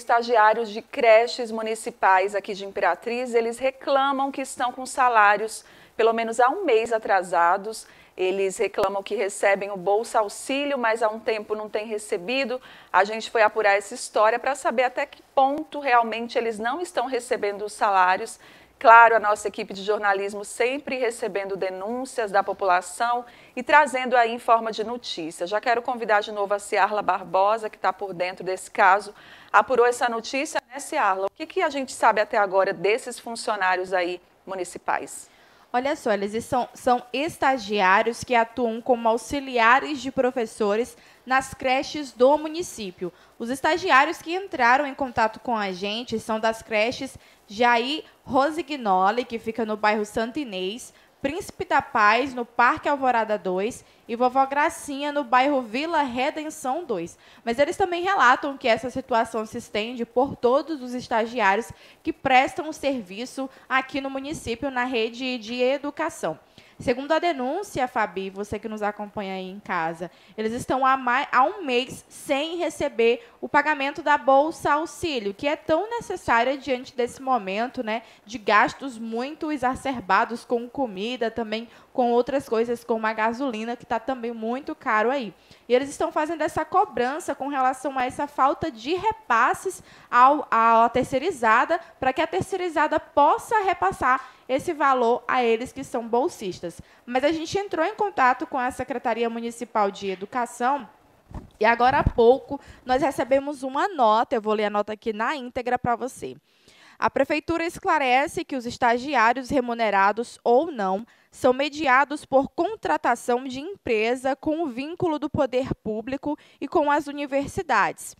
Estagiários de creches municipais aqui de Imperatriz, eles reclamam que estão com salários pelo menos há um mês atrasados. Eles reclamam que recebem o Bolsa Auxílio, mas há um tempo não têm recebido. A gente foi apurar essa história para saber até que ponto realmente eles não estão recebendo os salários Claro, a nossa equipe de jornalismo sempre recebendo denúncias da população e trazendo aí em forma de notícia. Já quero convidar de novo a Ciarla Barbosa, que está por dentro desse caso. Apurou essa notícia, né, Ciarla? O que, que a gente sabe até agora desses funcionários aí municipais? Olha só, eles são, são estagiários que atuam como auxiliares de professores nas creches do município. Os estagiários que entraram em contato com a gente são das creches Jair Rosignoli, que fica no bairro Santo Inês, Príncipe da Paz, no Parque Alvorada 2, e Vovó Gracinha, no bairro Vila Redenção 2. Mas eles também relatam que essa situação se estende por todos os estagiários que prestam serviço aqui no município na rede de educação. Segundo a denúncia, Fabi, você que nos acompanha aí em casa, eles estão há, mais, há um mês sem receber o pagamento da Bolsa Auxílio, que é tão necessária diante desse momento né, de gastos muito exacerbados com comida, também com outras coisas, como a gasolina, que está também muito caro aí. E eles estão fazendo essa cobrança com relação a essa falta de repasses ao, à terceirizada, para que a terceirizada possa repassar esse valor a eles que são bolsistas. Mas a gente entrou em contato com a Secretaria Municipal de Educação e agora há pouco nós recebemos uma nota, eu vou ler a nota aqui na íntegra para você. A prefeitura esclarece que os estagiários remunerados ou não são mediados por contratação de empresa com o vínculo do poder público e com as universidades.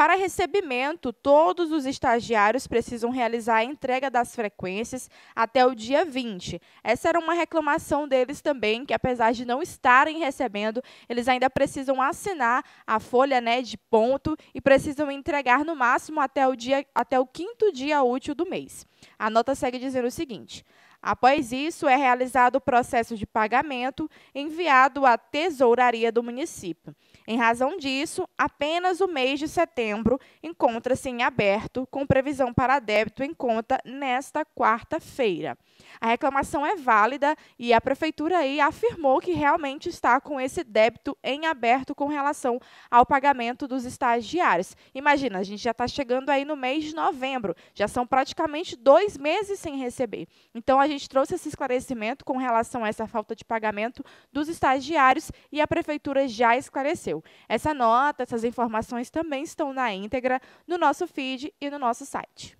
Para recebimento, todos os estagiários precisam realizar a entrega das frequências até o dia 20. Essa era uma reclamação deles também, que apesar de não estarem recebendo, eles ainda precisam assinar a folha né, de ponto e precisam entregar no máximo até o, dia, até o quinto dia útil do mês. A nota segue dizendo o seguinte. Após isso, é realizado o processo de pagamento enviado à tesouraria do município. Em razão disso, apenas o mês de setembro encontra-se em aberto, com previsão para débito em conta nesta quarta-feira. A reclamação é válida e a prefeitura aí afirmou que realmente está com esse débito em aberto com relação ao pagamento dos estagiários. Imagina, a gente já está chegando aí no mês de novembro, já são praticamente dois meses sem receber. Então a gente trouxe esse esclarecimento com relação a essa falta de pagamento dos estagiários e a prefeitura já esclareceu. Essa nota, essas informações também estão na íntegra no nosso feed e no nosso site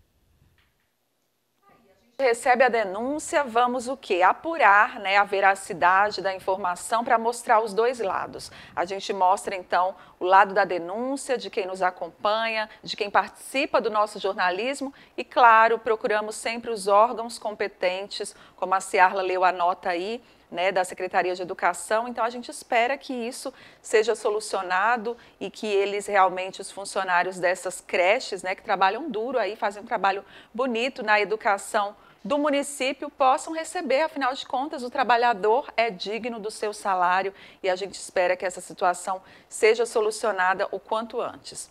recebe a denúncia, vamos o que, Apurar né, a veracidade da informação para mostrar os dois lados. A gente mostra, então, o lado da denúncia, de quem nos acompanha, de quem participa do nosso jornalismo e, claro, procuramos sempre os órgãos competentes, como a Ciarla leu a nota aí, né, da Secretaria de Educação. Então, a gente espera que isso seja solucionado e que eles realmente, os funcionários dessas creches, né, que trabalham duro aí, fazem um trabalho bonito na educação do município possam receber, afinal de contas, o trabalhador é digno do seu salário e a gente espera que essa situação seja solucionada o quanto antes.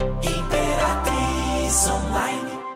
Imperatriz Online.